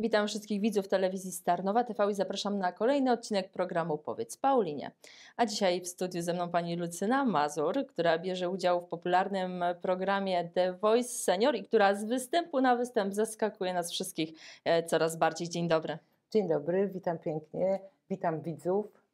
Witam wszystkich widzów telewizji Starnowa TV i zapraszam na kolejny odcinek programu Powiedz Paulinie. A dzisiaj w studiu ze mną pani Lucyna Mazur, która bierze udział w popularnym programie The Voice Senior i która z występu na występ zaskakuje nas wszystkich e, coraz bardziej. Dzień dobry. Dzień dobry, witam pięknie, witam widzów.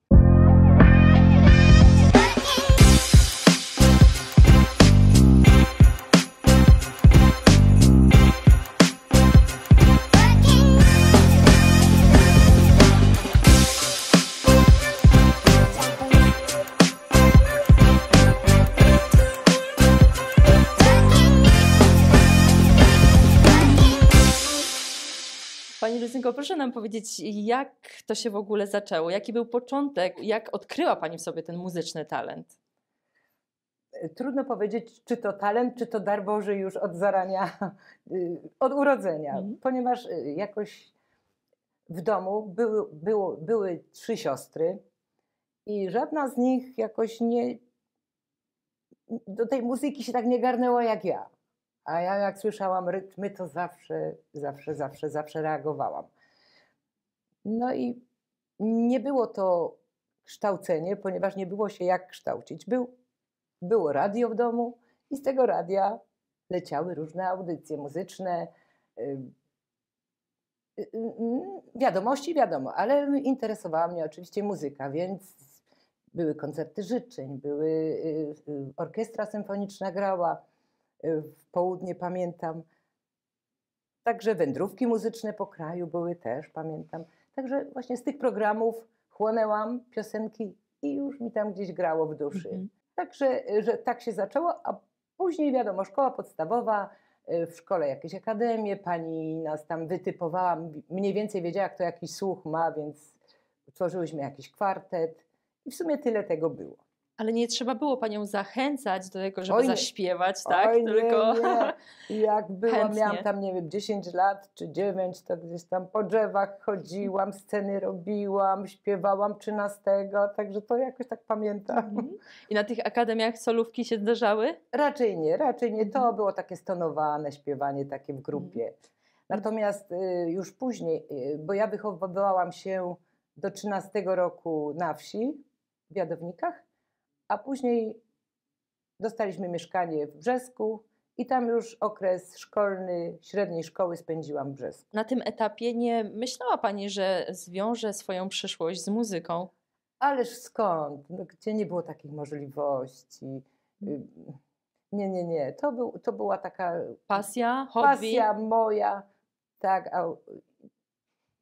Pani Lucynko, proszę nam powiedzieć, jak to się w ogóle zaczęło? Jaki był początek? Jak odkryła Pani w sobie ten muzyczny talent? Trudno powiedzieć, czy to talent, czy to dar Boży już od zarania, y, od urodzenia, mhm. ponieważ y, jakoś w domu były, były były trzy siostry i żadna z nich jakoś nie do tej muzyki się tak nie garnęła jak ja. A ja jak słyszałam rytmy, to zawsze, zawsze, zawsze, zawsze reagowałam. No i nie było to kształcenie, ponieważ nie było się jak kształcić. Był, było radio w domu i z tego radia leciały różne audycje muzyczne. Yy, wiadomości wiadomo, ale interesowała mnie oczywiście muzyka, więc były koncerty życzeń, były, yy, orkiestra symfoniczna grała w południe pamiętam. Także wędrówki muzyczne po kraju były też, pamiętam. Także właśnie z tych programów chłonęłam piosenki i już mi tam gdzieś grało w duszy. Mhm. Także że tak się zaczęło, a później wiadomo, szkoła podstawowa, y, w szkole jakieś akademie, pani nas tam wytypowała, mniej więcej wiedziała, kto jakiś słuch ma, więc utworzyłyśmy jakiś kwartet i w sumie tyle tego było. Ale nie trzeba było panią zachęcać do tego, żeby oj, zaśpiewać, tak? Oj, Tylko. Nie, nie. Jak byłam, chętnie. miałam tam, nie wiem, 10 lat czy 9, to gdzieś tam po drzewach chodziłam, sceny robiłam, śpiewałam 13, także to jakoś tak pamiętam. Mhm. I na tych akademiach solówki się zdarzały? Raczej nie, raczej nie. To mhm. było takie stonowane śpiewanie takie w mhm. grupie. Natomiast y, już później, y, bo ja wychowywałam się do 13 roku na wsi, w Jadownikach, a później dostaliśmy mieszkanie w Brzesku i tam już okres szkolny, średniej szkoły spędziłam w Brzesku. Na tym etapie nie myślała Pani, że zwiąże swoją przyszłość z muzyką? Ależ skąd? No, gdzie nie było takich możliwości? Hmm. Y, nie, nie, nie. To, był, to była taka. Pasja, hobby. Pasja moja, tak. A,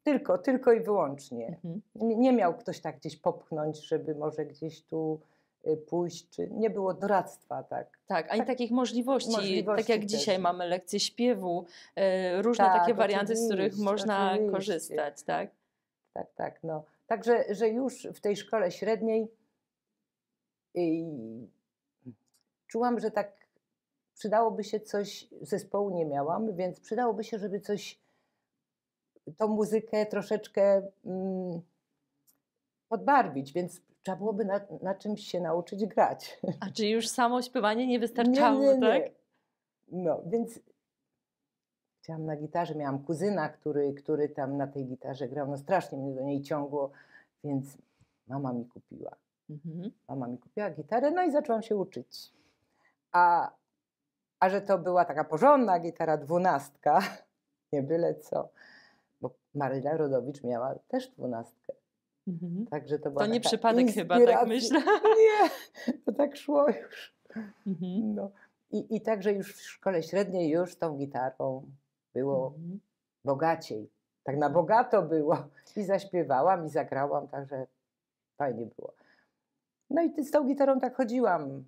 tylko, tylko i wyłącznie. Mhm. Nie, nie, miał ktoś tak gdzieś popchnąć, żeby może gdzieś tu Y, pójść, czy nie było doradztwa, tak. Tak, ani tak, takich możliwości, możliwości, tak jak też. dzisiaj mamy lekcje śpiewu, y, różne tak, takie warianty, z których można korzystać, tak? Tak, tak, no. Także, że już w tej szkole średniej y, czułam, że tak przydałoby się coś, zespołu nie miałam, więc przydałoby się, żeby coś, tą muzykę troszeczkę mm, podbarwić, więc trzeba byłoby na, na czymś się nauczyć grać. A czy już samo śpiewanie nie wystarczało, nie, nie, nie. tak? No, więc chciałam na gitarze, miałam kuzyna, który, który tam na tej gitarze grał, no strasznie mnie do niej ciągło, więc mama mi kupiła. Mhm. Mama mi kupiła gitarę, no i zaczęłam się uczyć. A, a że to była taka porządna gitara dwunastka, nie byle co, bo Maryla Rodowicz miała też dwunastkę. Mhm. Także to, to nie przypadek inspiracja. chyba, tak myślę. Nie, to tak szło już. Mhm. No. I, I także już w szkole średniej już tą gitarą było mhm. bogaciej. Tak na bogato było. I zaśpiewałam, i zagrałam, także fajnie było. No i z tą gitarą tak chodziłam.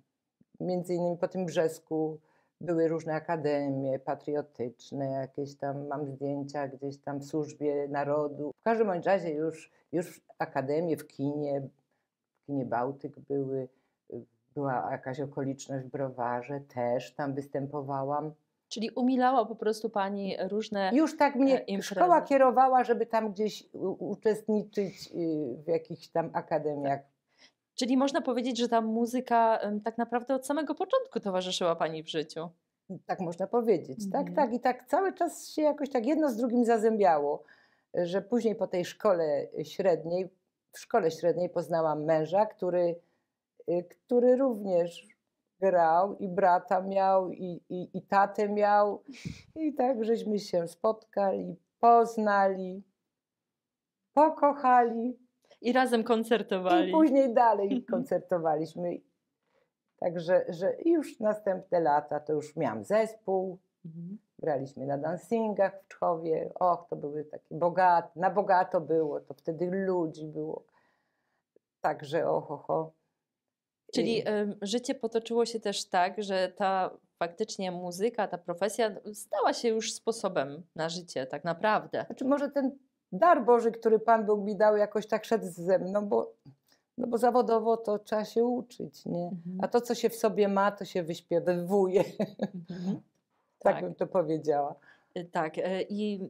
Między innymi po tym Brzesku, były różne akademie patriotyczne, jakieś tam, mam zdjęcia gdzieś tam w służbie narodu. W każdym bądź razie już, już akademie w kinie, w kinie Bałtyk były, była jakaś okoliczność w Browarze, też tam występowałam. Czyli umilała po prostu Pani różne Już tak mnie e, imprezy. szkoła kierowała, żeby tam gdzieś uczestniczyć y, w jakichś tam akademiach Czyli można powiedzieć, że ta muzyka tak naprawdę od samego początku towarzyszyła Pani w życiu. Tak można powiedzieć, tak, mhm. tak, tak. I tak cały czas się jakoś tak jedno z drugim zazębiało, że później po tej szkole średniej, w szkole średniej poznałam męża, który, y, który również grał i brata miał i, i, i tatę miał i tak żeśmy się spotkali, poznali, pokochali i razem koncertowali. I później dalej koncertowaliśmy. Także że już następne lata to już miałam zespół, mhm. graliśmy na dancingach w Czchowie. Och, to były takie bogate, na bogato było, to wtedy ludzi było. Także oho, oho. Czyli y, życie potoczyło się też tak, że ta faktycznie muzyka, ta profesja stała się już sposobem na życie, tak naprawdę. Znaczy, może ten dar Boży, który Pan Bóg mi dał, jakoś tak szedł ze mną, bo, no bo zawodowo to trzeba się uczyć, nie? Mhm. A to, co się w sobie ma, to się wyśpiewuje. Mhm. tak, tak bym to powiedziała. Y, tak. Y, I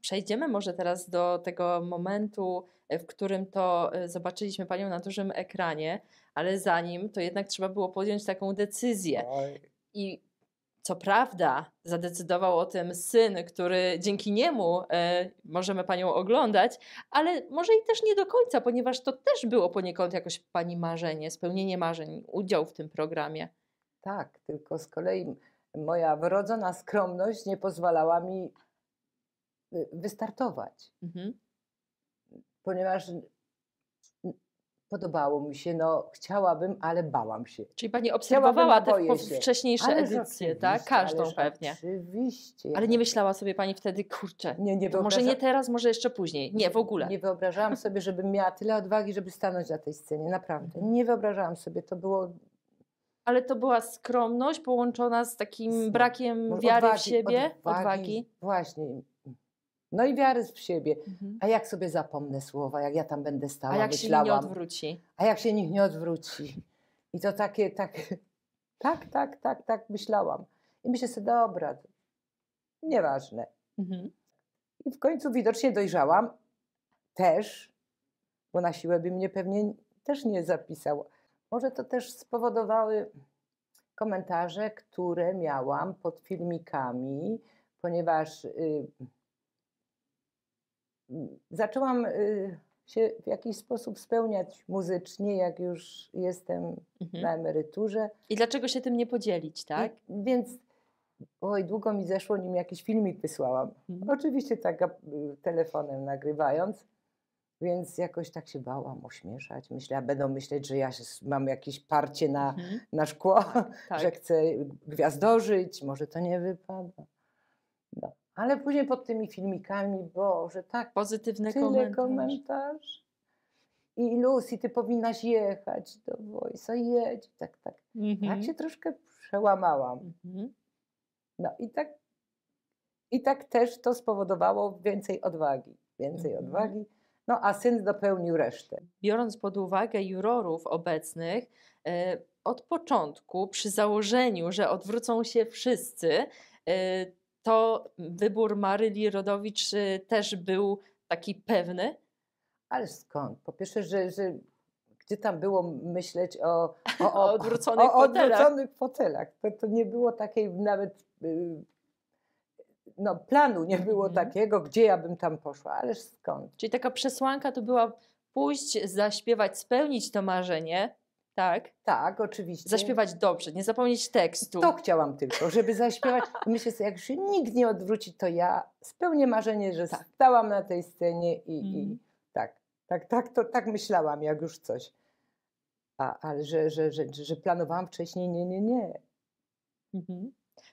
przejdziemy może teraz do tego momentu, y, w którym to zobaczyliśmy Panią na dużym ekranie, ale zanim to jednak trzeba było podjąć taką decyzję. I co prawda, zadecydował o tym syn, który dzięki niemu e, możemy panią oglądać, ale może i też nie do końca, ponieważ to też było poniekąd jakoś pani marzenie, spełnienie marzeń, udział w tym programie. Tak, tylko z kolei moja wrodzona skromność nie pozwalała mi y, wystartować. Mhm. Ponieważ Podobało mi się, no chciałabym, ale bałam się. Czyli pani obserwowała chciałabym, te w, wcześniejsze ale edycje, tak? Każdą pewnie. Oczywiście. Ale nie myślała sobie pani wtedy, kurczę, nie, nie może nie teraz, może jeszcze później. Nie, w ogóle. Nie wyobrażałam sobie, żebym miała tyle odwagi, żeby stanąć na tej scenie, naprawdę. Mhm. Nie wyobrażałam sobie, to było ale to była skromność połączona z takim brakiem wiary odwagi, w siebie, odwagi. odwagi. Właśnie, no i wiary w siebie. Mhm. A jak sobie zapomnę słowa, jak ja tam będę stała, A jak myślałam, się nie odwróci. A jak się nikt nie odwróci. I to takie, tak, tak, tak, tak, tak myślałam. I myślę sobie, dobra, nieważne. Mhm. I w końcu widocznie dojrzałam też, bo na siłę by mnie pewnie też nie zapisał. Może to też spowodowały komentarze, które miałam pod filmikami, ponieważ... Yy, zaczęłam y, się w jakiś sposób spełniać muzycznie, jak już jestem mhm. na emeryturze. I dlaczego się tym nie podzielić, tak? I, więc oj, długo mi zeszło, nim jakiś filmik wysłałam. Mhm. Oczywiście tak y, telefonem nagrywając. Więc jakoś tak się bałam ośmieszać. Myślałam, będą myśleć, że ja mam jakieś parcie na, mhm. na szkło, tak, tak. że chcę gwiazdożyć. Może to nie wypada. No. Ale później pod tymi filmikami, Boże, tak. Pozytywne tyle komentarz. komentarz. I Lucy, ty powinnaś jechać do Wojsa, jedź. Tak, tak. Mhm. Tak się troszkę przełamałam. Mhm. No i tak, i tak też to spowodowało więcej odwagi. Więcej mhm. odwagi. No a syn dopełnił resztę. Biorąc pod uwagę jurorów obecnych, e, od początku, przy założeniu, że odwrócą się wszyscy, e, to wybór Maryli Rodowicz y, też był taki pewny? Ale skąd? Po pierwsze, że, że gdzie tam było myśleć o, o, o, o odwróconych, o, o odwróconych fotelach. To, to nie było takiej nawet y, no, planu nie było mhm. takiego, gdzie ja bym tam poszła, ależ skąd. Czyli taka przesłanka to była pójść, zaśpiewać, spełnić to marzenie, tak. Tak, oczywiście. Zaśpiewać dobrze, nie zapomnieć tekstu. To chciałam tylko, żeby zaśpiewać. Myślę sobie, jak się nikt nie odwróci, to ja spełnię marzenie, że tak. stałam na tej scenie i, mm. i mhm. tak, tak, tak, to, tak myślałam, jak już coś. A, ale że, że, że, że planowałam wcześniej, nie, nie, nie. Mhm.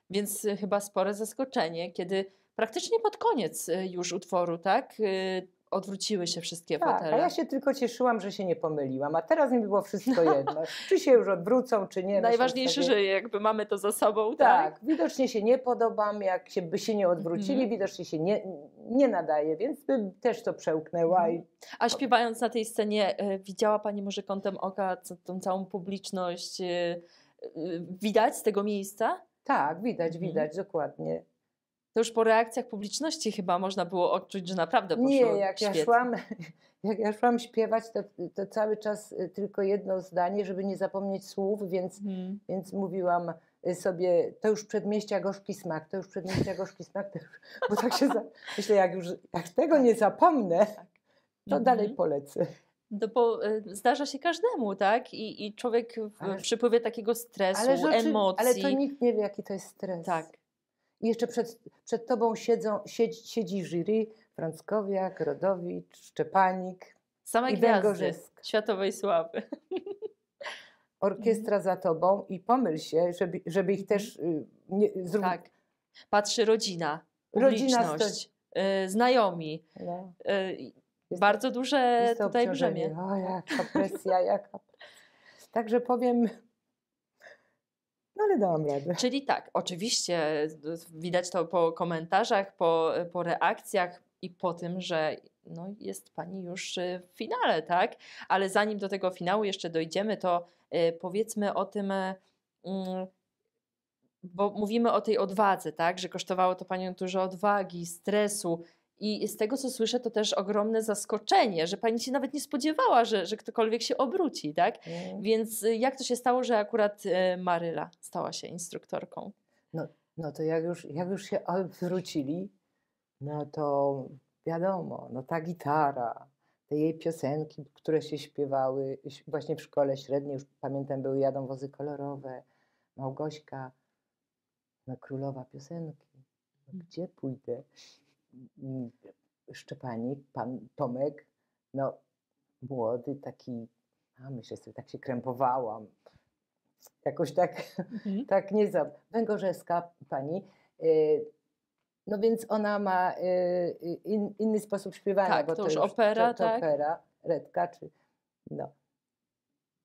Więc y, chyba spore zaskoczenie, kiedy praktycznie pod koniec y, już utworu, tak? Y, odwróciły się wszystkie tak, fotele. A ja się tylko cieszyłam, że się nie pomyliłam, a teraz mi było wszystko jedno. czy się już odwrócą, czy nie. No Najważniejsze, sobie... że jakby mamy to za sobą. Tak, tak? widocznie się nie podobam, jak się, by się nie odwrócili, mhm. widocznie się nie, nie nadaje, więc bym też to przełknęła. Mhm. I... A śpiewając na tej scenie, e, widziała Pani może kątem oka tą całą publiczność? E, e, widać z tego miejsca? Tak, widać, mhm. widać, dokładnie to już po reakcjach publiczności chyba można było odczuć, że naprawdę poszło Nie, jak świetnie. ja szłam, jak ja szłam śpiewać, to, to, cały czas y, tylko jedno zdanie, żeby nie zapomnieć słów, więc, hmm. więc mówiłam y, sobie, to już przedmieścia gorzki smak, to już przedmieścia gorzki smak, już, bo tak się, za, myślę, jak już jak tego nie tak. zapomnę, tak. to dalej mhm. polecę. No bo y, zdarza się każdemu, tak? I, i człowiek w ale, przypływie takiego stresu, ale rzeczy, emocji. Ale to nikt nie wie, jaki to jest stres. Tak. I jeszcze przed, przed tobą siedzą, siedzi, siedzi jury Frąckowiak, Rodowicz, Szczepanik Same i gwiazdy światowej sławy. Orkiestra za tobą i pomyl się, żeby, żeby ich też y, nie, zrób... Tak. Patrzy rodzina, rodzina publiczność, y, znajomi. No. Y, bardzo duże tutaj brzemię. O, jaka presja, jaka. Także powiem, no ale dałam radę. Czyli tak, oczywiście widać to po komentarzach, po, po reakcjach i po tym, że no, jest Pani już y, w finale, tak? Ale zanim do tego finału jeszcze dojdziemy, to y, powiedzmy o tym, y, mm, bo mówimy o tej odwadze, tak? Że kosztowało to Panią dużo odwagi, stresu, i z tego, co słyszę, to też ogromne zaskoczenie, że pani się nawet nie spodziewała, że, że ktokolwiek się obróci, tak? Mm. Więc y, jak to się stało, że akurat y, Maryla stała się instruktorką? No, no to jak już, jak już się obrócili, no to wiadomo, no ta gitara, te jej piosenki, które się śpiewały właśnie w szkole średniej, już pamiętam, były Jadą wozy kolorowe, Małgośka, no, królowa piosenki. No, mm. gdzie pójdę? Szczepanik, pan Tomek, no młody, taki, a myślę sobie, tak się krępowałam. Jakoś tak, mhm. tak nie za. Węgorzeska pani. Y, no więc ona ma y, in, inny sposób śpiewania. Tak, bo to, jest to już opera, to, to tak? opera, redka, czy no.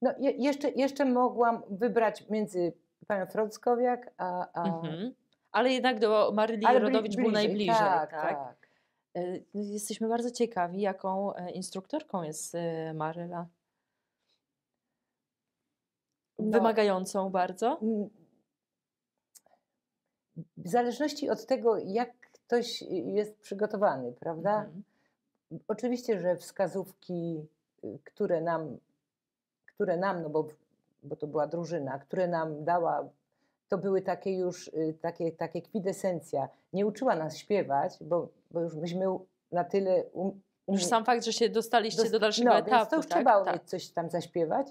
No je, jeszcze, jeszcze mogłam wybrać między panią Frockowiak a, a, mhm ale jednak do Maryli ale Rodowicz bliżej, był najbliżej. Tak, tak. tak. E, no, jesteśmy bardzo ciekawi, jaką e, instruktorką jest e, Maryla. No. Wymagającą bardzo? W zależności od tego, jak ktoś jest przygotowany, prawda? Mhm. Oczywiście, że wskazówki, y, które nam, które nam no bo, bo to była drużyna, które nam dała to były takie już, y, takie, takie kwidesencja. Nie uczyła nas śpiewać, bo, bo już myśmy na tyle... Um, um, już sam fakt, że się dostaliście dos do dalszego no, etapu. Więc to już tak? trzeba tak. umieć tak. coś tam zaśpiewać.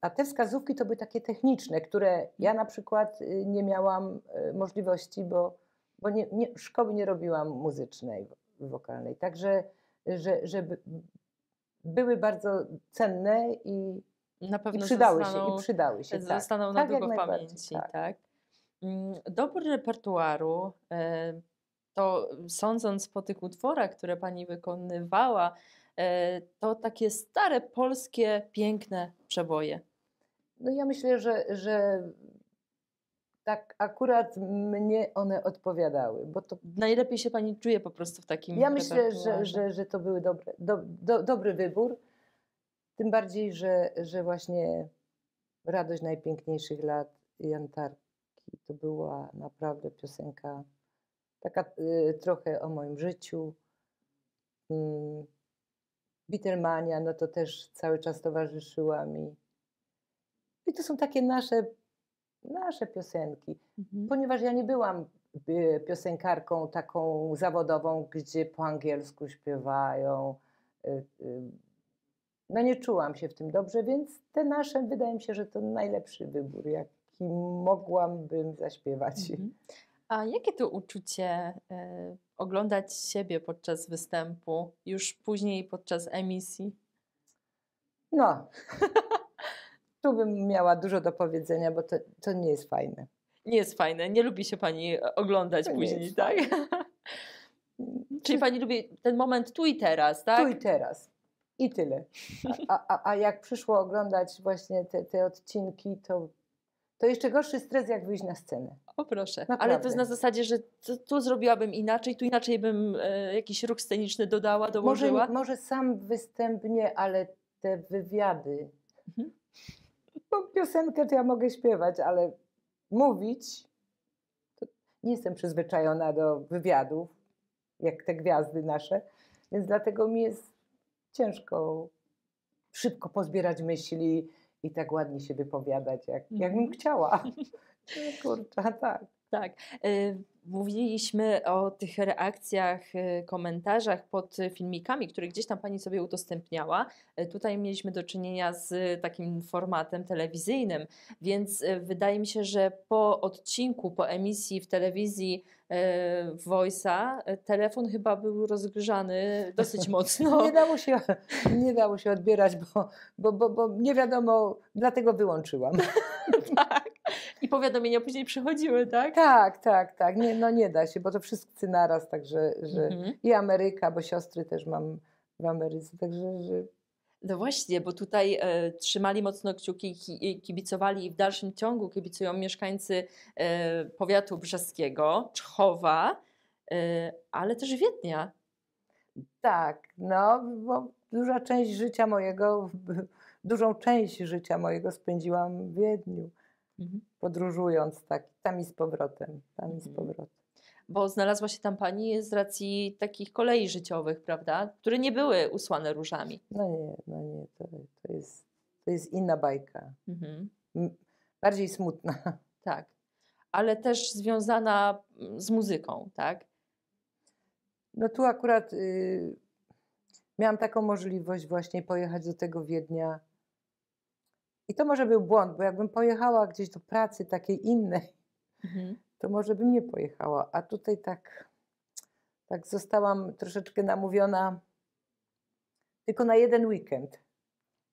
A te wskazówki to były takie techniczne, które ja na przykład y, nie miałam y, możliwości, bo, bo nie, nie, szkoły nie robiłam muzycznej, wokalnej. Także, że, że były bardzo cenne i, na pewno i przydały zostaną, się. I przydały się, zostaną tak. na tak, długo pamięci. Tak. tak. Mm, dobór repertuaru, to sądząc po tych utworach, które pani wykonywała, e, to takie stare polskie piękne przeboje. No ja myślę, że, że tak akurat mnie one odpowiadały, bo to... Najlepiej się Pani czuje po prostu w takim Ja myślę, że, że, że to był dobre, do, do, dobry wybór, tym bardziej, że, że właśnie Radość Najpiękniejszych Lat Jantar i to była naprawdę piosenka taka y, trochę o moim życiu. Y, Beatlemania, no to też cały czas towarzyszyła mi. I to są takie nasze, nasze piosenki, mhm. ponieważ ja nie byłam y, piosenkarką taką zawodową, gdzie po angielsku śpiewają. Y, y, no nie czułam się w tym dobrze, więc te nasze wydaje mi się, że to najlepszy wybór, jaki jaki mogłabym zaśpiewać. Mhm. A jakie to uczucie y, oglądać siebie podczas występu, już później podczas emisji? No, tu bym miała dużo do powiedzenia, bo to, to nie jest fajne. Nie jest fajne, nie lubi się pani oglądać to później, tak? Czyli pani lubi ten moment tu i teraz, tak? Tu i teraz. I tyle. A, a, a jak przyszło oglądać właśnie te, te odcinki, to to jeszcze gorszy stres, jak wyjść na scenę. O proszę, Naprawdę. ale to jest na zasadzie, że tu zrobiłabym inaczej, tu inaczej bym e, jakiś ruch sceniczny dodała, dołożyła. Może, może sam występnie, ale te wywiady. Mhm. Bo piosenkę to ja mogę śpiewać, ale mówić, nie jestem przyzwyczajona do wywiadów, jak te gwiazdy nasze, więc dlatego mi jest ciężko szybko pozbierać myśli, i tak ładnie się wypowiadać, jak, jakbym mhm. chciała. Kurczę, tak. Tak. Y, mówiliśmy o tych reakcjach, y, komentarzach pod filmikami, które gdzieś tam Pani sobie udostępniała. Y, tutaj mieliśmy do czynienia z takim formatem telewizyjnym, więc y, wydaje mi się, że po odcinku, po emisji w telewizji Voice'a telefon chyba był rozgrzany dosyć mocno. nie, dało się, nie dało się odbierać, bo, bo, bo, bo nie wiadomo, dlatego wyłączyłam. tak. I powiadomienia później przychodziły, tak? Tak, tak, tak. Nie, no nie da się, bo to wszyscy naraz, także że mhm. i Ameryka, bo siostry też mam w Ameryce, także że... No właśnie, bo tutaj e, trzymali mocno kciuki i kibicowali i w dalszym ciągu kibicują mieszkańcy e, powiatu brzeskiego, Czchowa, e, ale też Wiednia. Tak, no bo duża część życia mojego, dużą część życia mojego spędziłam w Wiedniu. Mhm. podróżując tak, tam i z powrotem, tam i z mhm. powrotem bo znalazła się tam pani z racji takich kolei życiowych, prawda? Które nie były usłane różami. No nie, no nie, to, to, jest, to jest inna bajka. Mhm. Bardziej smutna. Tak, ale też związana mm, z muzyką, tak? No tu akurat y, miałam taką możliwość właśnie pojechać do tego Wiednia i to może był błąd, bo jakbym pojechała gdzieś do pracy takiej innej, mhm. to może bym nie pojechała. A tutaj tak, tak zostałam troszeczkę namówiona tylko na jeden weekend.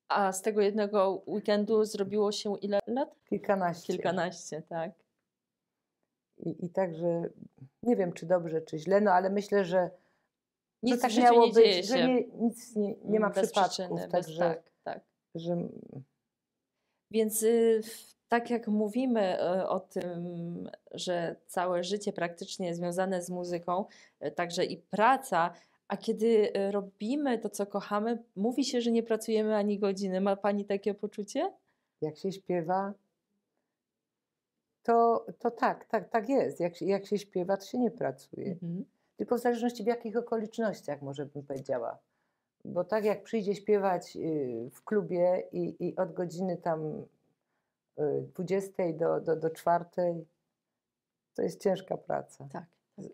A z tego jednego weekendu zrobiło się ile lat? Kilkanaście. Kilkanaście, tak. I, i także nie wiem, czy dobrze, czy źle, no ale myślę, że nic że tak miało nie być, że nie, nic nie, nie ma Bez przypadków. Przyczyny, tak, tak. Że więc y, tak jak mówimy y, o tym, że całe życie praktycznie związane z muzyką, y, także i praca, a kiedy robimy to, co kochamy, mówi się, że nie pracujemy ani godziny. Ma Pani takie poczucie? Jak się śpiewa, to, to tak, tak, tak jest. Jak, jak się śpiewa, to się nie pracuje. Mhm. Tylko w zależności w jakich okolicznościach, może bym powiedziała. Bo tak jak przyjdzie śpiewać y, w klubie i, i od godziny tam 20 y, do, do, do 4, to jest ciężka praca. Tak. Y,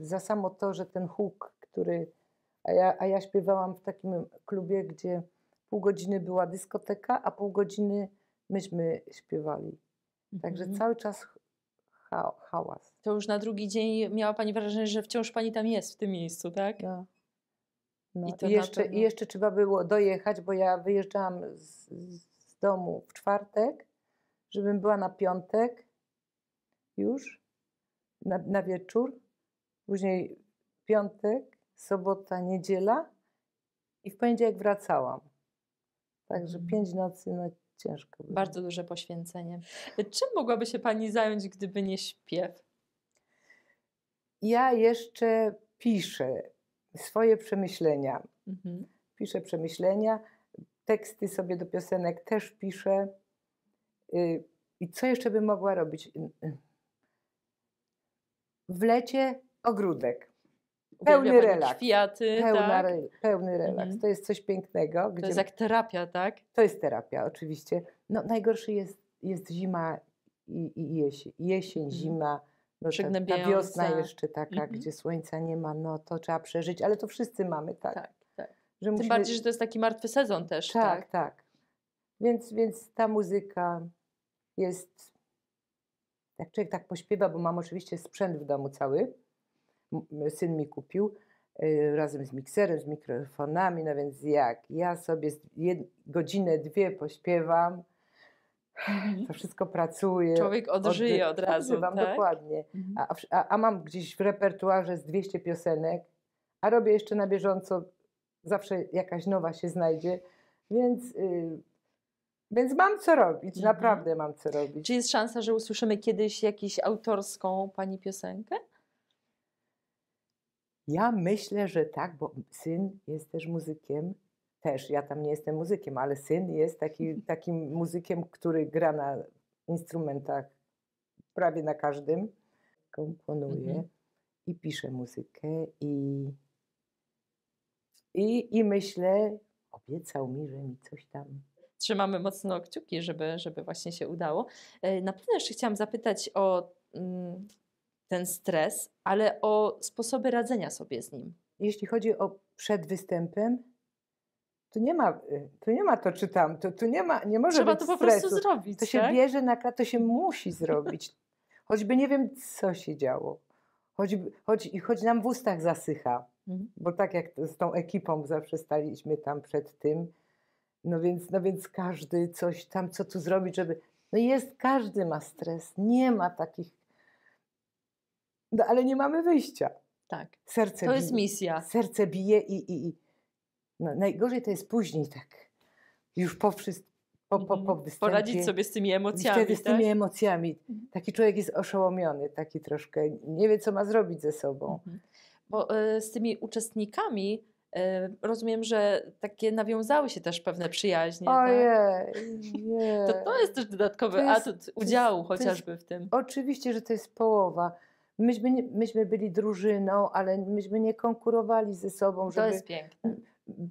za samo to, że ten huk, który. A ja, a ja śpiewałam w takim klubie, gdzie pół godziny była dyskoteka, a pół godziny myśmy śpiewali. Także mhm. cały czas hałas. To już na drugi dzień miała Pani wrażenie, że wciąż Pani tam jest w tym miejscu, tak? No. No, I, jeszcze, i jeszcze trzeba było dojechać, bo ja wyjeżdżałam z, z domu w czwartek, żebym była na piątek już, na, na wieczór, później piątek, sobota, niedziela i w poniedziałek wracałam. Także mm. pięć nocy na no, ciężko było. Bardzo duże poświęcenie. Czym mogłaby się Pani zająć, gdyby nie śpiew? Ja jeszcze piszę swoje przemyślenia. Mhm. Piszę przemyślenia, teksty sobie do piosenek też piszę. Y, I co jeszcze bym mogła robić? Y, y. W lecie ogródek. Pełny relaks. Kwiaty, Pełna, tak? pełny relaks. Mhm. To jest coś pięknego. Gdzie... To jest jak terapia, tak? To jest terapia, oczywiście. No, najgorszy jest, jest zima i, i jesień. Jesień, mhm. zima no tak, Ta, ta wiosna jeszcze taka, mhm. gdzie słońca nie ma, no to trzeba przeżyć, ale to wszyscy mamy, tak. tak, tak. Że Tym musimy... bardziej, że to jest taki martwy sezon też. Tak, tak. tak. Więc, więc ta muzyka jest, jak człowiek tak pośpiewa, bo mam oczywiście sprzęt w domu cały, syn mi kupił, y, razem z mikserem, z mikrofonami, no więc jak, ja sobie jed... godzinę, dwie pośpiewam, to wszystko pracuje. Człowiek odżyje od, od razu. Odżywam, tak? dokładnie. Mhm. A, a, a, mam gdzieś w repertuarze z 200 piosenek, a robię jeszcze na bieżąco, zawsze jakaś nowa się znajdzie, więc, yy, więc mam co robić, mhm. naprawdę mam co robić. Czy jest szansa, że usłyszymy kiedyś jakąś autorską pani piosenkę? Ja myślę, że tak, bo syn jest też muzykiem też, ja tam nie jestem muzykiem, ale syn jest taki, mhm. takim muzykiem, który gra na instrumentach prawie na każdym, komponuje mhm. i pisze muzykę i, i, i myślę, obiecał mi, że mi coś tam trzymamy mocno kciuki, żeby, żeby właśnie się udało. E, na pewno jeszcze chciałam zapytać o mm, ten stres, ale o sposoby radzenia sobie z nim. Jeśli chodzi o przed występem, tu nie ma, y, tu nie ma to czy tam, to, tu nie ma, nie może Trzeba być to po stresu. prostu zrobić. To się tak? bierze na kratę, to się musi zrobić. Choćby nie wiem, co się działo. Choćby, choć, choć nam w ustach zasycha, mhm. bo tak jak z tą ekipą zawsze staliśmy tam przed tym, no więc, no więc każdy coś tam, co tu zrobić, żeby... No jest, każdy ma stres, nie ma takich... No ale nie mamy wyjścia. Tak. Serce to bije, jest misja. Serce bije i, i, i no, najgorzej to jest później tak, już po wszystkim. Po, po, po mhm. Poradzić sobie z tymi emocjami. Wtedy z tymi tak? emocjami. Mhm. Taki człowiek jest oszołomiony, taki troszkę, nie wie co ma zrobić ze sobą. Mhm. Bo y, z tymi uczestnikami y, rozumiem, że takie nawiązały się też pewne przyjaźnie. Ojej, tak? To, to jest też dodatkowy jest, atut udziału jest, chociażby jest, w tym. Oczywiście, że to jest połowa. Myśmy, nie, myśmy byli drużyną, ale myśmy nie konkurowali ze sobą. Żeby, to jest piękne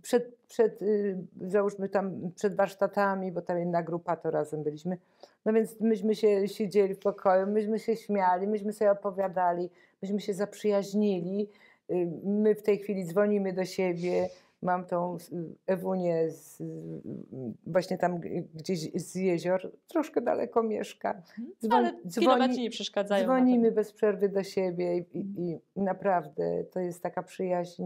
przed, przed, y, załóżmy tam przed warsztatami, bo tam jedna grupa to razem byliśmy. No więc myśmy się siedzieli w pokoju, myśmy się śmiali, myśmy sobie opowiadali, myśmy się zaprzyjaźnili. Y, my w tej chwili dzwonimy do siebie. Mam tą y, Ewunię z, właśnie tam gdzieś z jezior, troszkę daleko mieszka. Mhm. Dzwon, Ale dzwoni, nie przeszkadzają. Dzwonimy bez przerwy do siebie i, i, i mhm. naprawdę to jest taka przyjaźń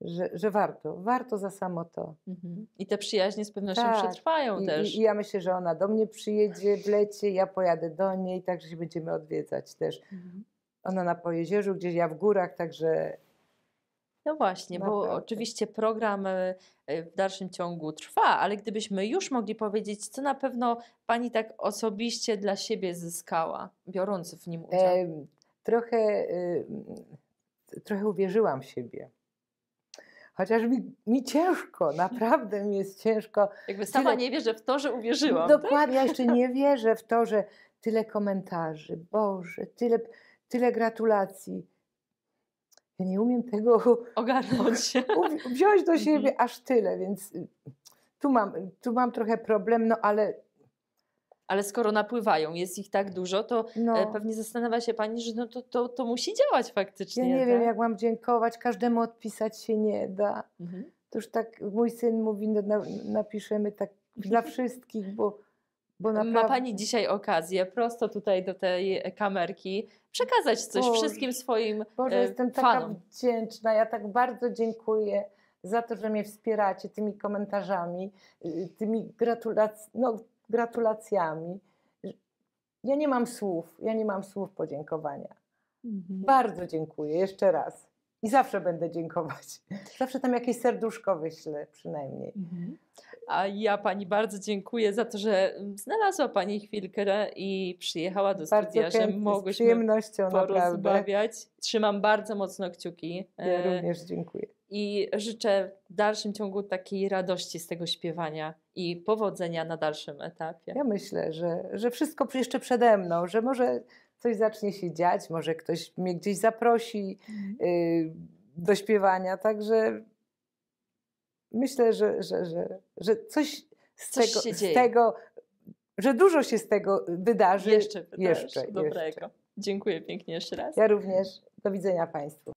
że, że warto, warto za samo to. Mhm. I te przyjaźnie z pewnością tak. przetrwają I, też. I, I, ja myślę, że ona do mnie przyjedzie w lecie, ja pojadę do niej, także się będziemy odwiedzać też. Mhm. Ona na Pojezierzu, gdzieś ja w górach, także no właśnie, bo oczywiście program e, e, w dalszym ciągu trwa, ale gdybyśmy już mogli powiedzieć, co na pewno Pani tak osobiście dla siebie zyskała, biorąc w nim udział? E, trochę, e, trochę uwierzyłam w siebie chociaż mi, mi ciężko, naprawdę mi jest ciężko. Jakby sama tyle... nie wierzę w to, że uwierzyłam. Tak? Dokładnie, tak? ja jeszcze nie wierzę w to, że tyle komentarzy, Boże, tyle, tyle gratulacji. Ja nie umiem tego ogarnąć się. Wziąć do mhm. siebie aż tyle, więc tu mam, tu mam trochę problem, no ale ale skoro napływają, jest ich tak dużo, to no. E, pewnie zastanawia się Pani, że no to, to, to musi działać faktycznie. Ja nie tak? wiem, jak mam dziękować, każdemu odpisać się nie da. Mhm. To już tak mój syn mówi, no, napiszemy tak dla wszystkich, bo Naprawdę... Ma Pani dzisiaj okazję prosto tutaj do tej e, kamerki przekazać coś Boże, wszystkim swoim Boże, e, jestem fanom. taka wdzięczna. Ja tak bardzo dziękuję za to, że mnie wspieracie tymi komentarzami, y, tymi gratulacjami. No, gratulacjami. Ja nie mam słów, ja nie mam słów podziękowania. Mhm. Bardzo dziękuję jeszcze raz. I zawsze będę dziękować. Zawsze tam jakieś serduszko wyślę przynajmniej. Mhm. A ja Pani bardzo dziękuję za to, że mm, znalazła Pani chwilkę i przyjechała do bardzo studia, że mogłyśmy przyjemnością porozmawiać. Naprawdę. Trzymam bardzo mocno kciuki. E, ja również dziękuję. I życzę w dalszym ciągu takiej radości z tego śpiewania i powodzenia na dalszym etapie. Ja myślę, że, że wszystko jeszcze przede mną, że może coś zacznie się dziać, może ktoś mnie gdzieś zaprosi yy, do śpiewania, także myślę, że, że, że, że coś z coś tego, z tego że dużo się z tego wydarzy. Jeszcze, wydarzy. jeszcze dobrego. Jeszcze. Dziękuję pięknie jeszcze raz. Ja również. Do widzenia Państwu.